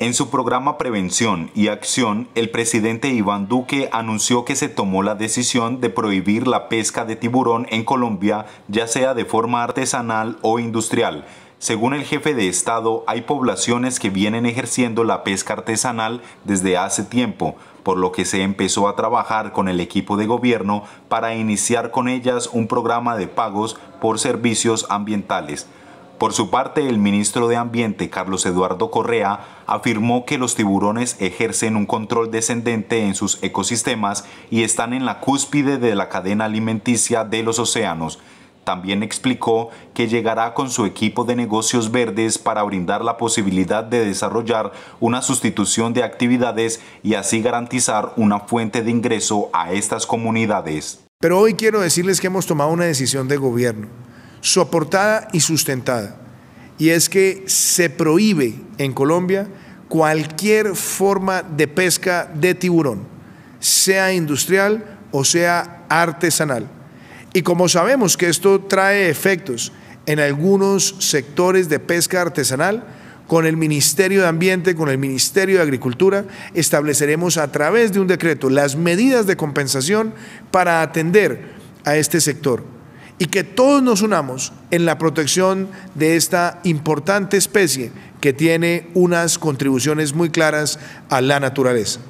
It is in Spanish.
En su programa Prevención y Acción, el presidente Iván Duque anunció que se tomó la decisión de prohibir la pesca de tiburón en Colombia, ya sea de forma artesanal o industrial. Según el jefe de Estado, hay poblaciones que vienen ejerciendo la pesca artesanal desde hace tiempo, por lo que se empezó a trabajar con el equipo de gobierno para iniciar con ellas un programa de pagos por servicios ambientales. Por su parte, el ministro de Ambiente, Carlos Eduardo Correa, afirmó que los tiburones ejercen un control descendente en sus ecosistemas y están en la cúspide de la cadena alimenticia de los océanos. También explicó que llegará con su equipo de negocios verdes para brindar la posibilidad de desarrollar una sustitución de actividades y así garantizar una fuente de ingreso a estas comunidades. Pero hoy quiero decirles que hemos tomado una decisión de gobierno soportada y sustentada. Y es que se prohíbe en Colombia cualquier forma de pesca de tiburón, sea industrial o sea artesanal. Y como sabemos que esto trae efectos en algunos sectores de pesca artesanal, con el Ministerio de Ambiente, con el Ministerio de Agricultura, estableceremos a través de un decreto las medidas de compensación para atender a este sector y que todos nos unamos en la protección de esta importante especie que tiene unas contribuciones muy claras a la naturaleza.